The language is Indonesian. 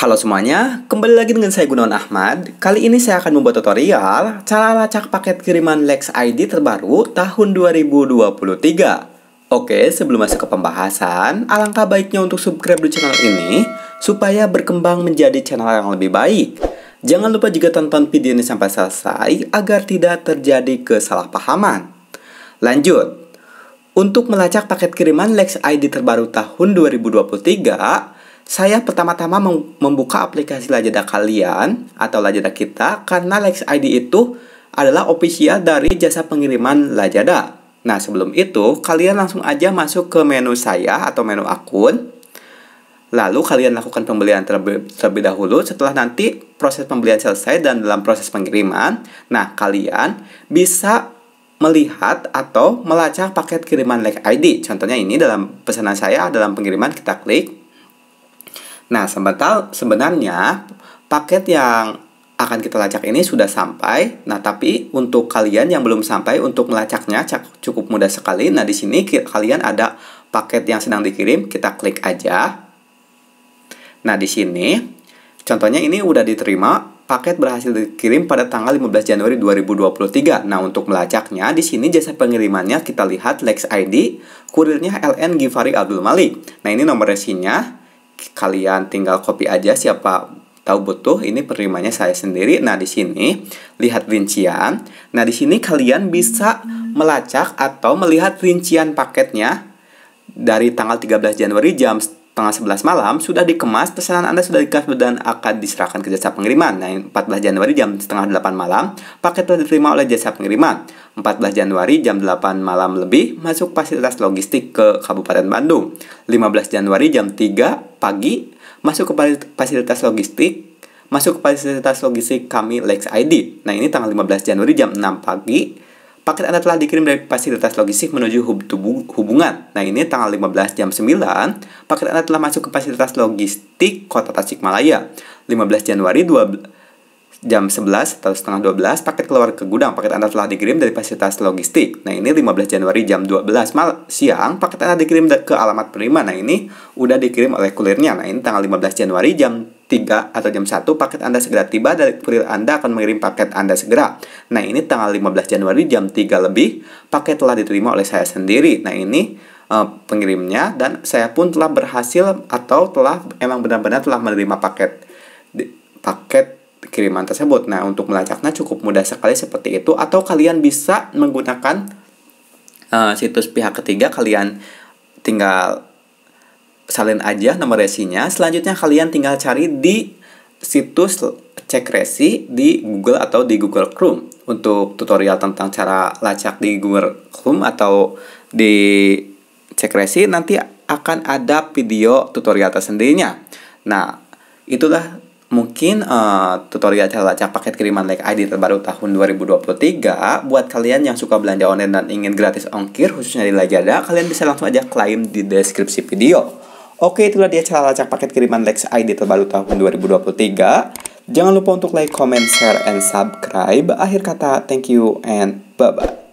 Halo semuanya, kembali lagi dengan saya Gunawan Ahmad. Kali ini saya akan membuat tutorial cara lacak paket kiriman Lex ID terbaru tahun 2023. Oke, sebelum masuk ke pembahasan, alangkah baiknya untuk subscribe di channel ini supaya berkembang menjadi channel yang lebih baik. Jangan lupa juga tonton video ini sampai selesai agar tidak terjadi kesalahpahaman. Lanjut, untuk melacak paket kiriman Lex ID terbaru tahun 2023, saya pertama-tama membuka aplikasi Lazada kalian atau Lazada kita karena Lex ID itu adalah official dari jasa pengiriman Lazada. Nah, sebelum itu, kalian langsung aja masuk ke menu saya atau menu akun. Lalu kalian lakukan pembelian terlebih dahulu setelah nanti proses pembelian selesai dan dalam proses pengiriman. Nah, kalian bisa melihat atau melacak paket kiriman like ID. Contohnya ini dalam pesanan saya dalam pengiriman kita klik. Nah, sebentar sebenarnya paket yang akan kita lacak ini sudah sampai. Nah, tapi untuk kalian yang belum sampai untuk melacaknya cukup mudah sekali. Nah, di sini kalian ada paket yang sedang dikirim, kita klik aja. Nah, di sini contohnya ini udah diterima paket berhasil dikirim pada tanggal 15 Januari 2023. Nah, untuk melacaknya, di sini jasa pengirimannya kita lihat Lex ID, kurirnya LN Givari Abdul Malik. Nah, ini nomor resinya. Kalian tinggal copy aja siapa tahu butuh ini penerimanya saya sendiri. Nah, di sini lihat rincian. Nah, di sini kalian bisa melacak atau melihat rincian paketnya dari tanggal 13 Januari jam setengah sebelas malam sudah dikemas, pesanan Anda sudah dikas dan akan diserahkan ke jasa pengiriman. Nah, 14 Januari jam setengah delapan malam, paket telah diterima oleh jasa pengiriman. 14 Januari jam delapan malam lebih masuk fasilitas logistik ke Kabupaten Bandung. 15 Januari jam 3 pagi masuk ke fasilitas logistik masuk ke fasilitas logistik kami Lex ID. Nah, ini tanggal 15 Januari jam 6 pagi paket Anda telah dikirim dari fasilitas logistik menuju hub hubungan. Nah, ini tanggal 15 jam 9, paket Anda telah masuk ke fasilitas logistik Kota Tasikmalaya. 15 Januari 12 jam 11 atau setengah 12 paket keluar ke gudang paket Anda telah dikirim dari fasilitas logistik nah ini 15 Januari jam 12 mal siang paket Anda dikirim ke alamat penerima nah ini udah dikirim oleh kulirnya nah ini tanggal 15 Januari jam 3 atau jam 1 paket Anda segera tiba dan kurir Anda akan mengirim paket Anda segera. Nah, ini tanggal 15 Januari jam 3 lebih, paket telah diterima oleh saya sendiri. Nah, ini uh, pengirimnya dan saya pun telah berhasil atau telah emang benar-benar telah menerima paket di, paket kiriman tersebut. Nah, untuk melacaknya cukup mudah sekali seperti itu atau kalian bisa menggunakan uh, situs pihak ketiga kalian tinggal salin aja nomor resinya. Selanjutnya kalian tinggal cari di situs cek resi di Google atau di Google Chrome untuk tutorial tentang cara lacak di Google Chrome atau di cek resi nanti akan ada video tutorial tersendirinya. Nah, itulah mungkin uh, tutorial cara lacak paket kiriman like ID terbaru tahun 2023 buat kalian yang suka belanja online dan ingin gratis ongkir khususnya di Lazada, kalian bisa langsung aja klaim di deskripsi video. Oke, itulah dia cara lacak paket kiriman Lex ID terbaru tahun 2023. Jangan lupa untuk like, comment, share, and subscribe. Akhir kata, thank you and bye-bye.